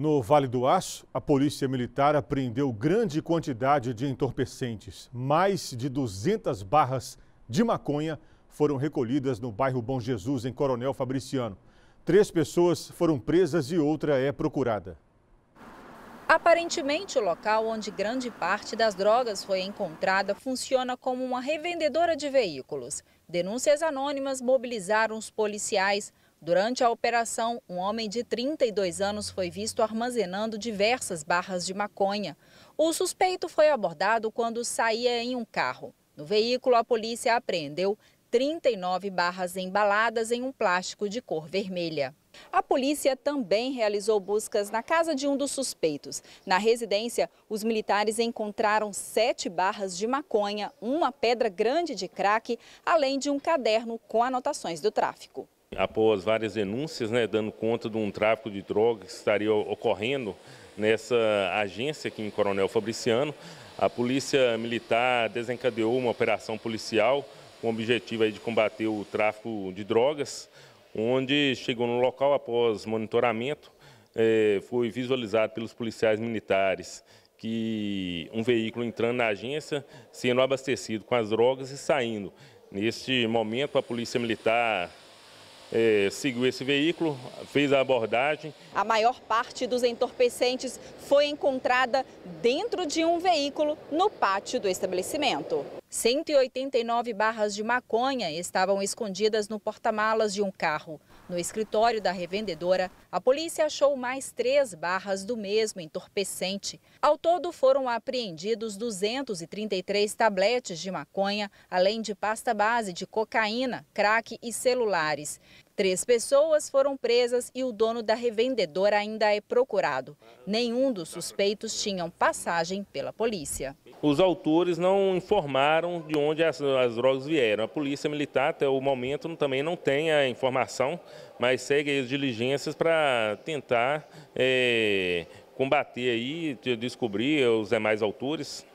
No Vale do Aço, a Polícia Militar apreendeu grande quantidade de entorpecentes. Mais de 200 barras de maconha foram recolhidas no bairro Bom Jesus, em Coronel Fabriciano. Três pessoas foram presas e outra é procurada. Aparentemente, o local onde grande parte das drogas foi encontrada funciona como uma revendedora de veículos. Denúncias anônimas mobilizaram os policiais Durante a operação, um homem de 32 anos foi visto armazenando diversas barras de maconha. O suspeito foi abordado quando saía em um carro. No veículo, a polícia apreendeu 39 barras embaladas em um plástico de cor vermelha. A polícia também realizou buscas na casa de um dos suspeitos. Na residência, os militares encontraram sete barras de maconha, uma pedra grande de crack, além de um caderno com anotações do tráfico após várias denúncias, né, dando conta de um tráfico de drogas que estaria ocorrendo nessa agência aqui em Coronel Fabriciano. A polícia militar desencadeou uma operação policial com o objetivo de combater o tráfico de drogas, onde chegou no local após monitoramento, é, foi visualizado pelos policiais militares que um veículo entrando na agência, sendo abastecido com as drogas e saindo. Neste momento, a polícia militar é, seguiu esse veículo, fez a abordagem. A maior parte dos entorpecentes foi encontrada dentro de um veículo no pátio do estabelecimento. 189 barras de maconha estavam escondidas no porta-malas de um carro. No escritório da revendedora, a polícia achou mais três barras do mesmo entorpecente. Ao todo, foram apreendidos 233 tabletes de maconha, além de pasta base de cocaína, crack e celulares. Três pessoas foram presas e o dono da revendedora ainda é procurado. Nenhum dos suspeitos tinha passagem pela polícia. Os autores não informaram de onde as, as drogas vieram. A polícia militar, até o momento, também não tem a informação, mas segue as diligências para tentar é, combater e descobrir os demais autores.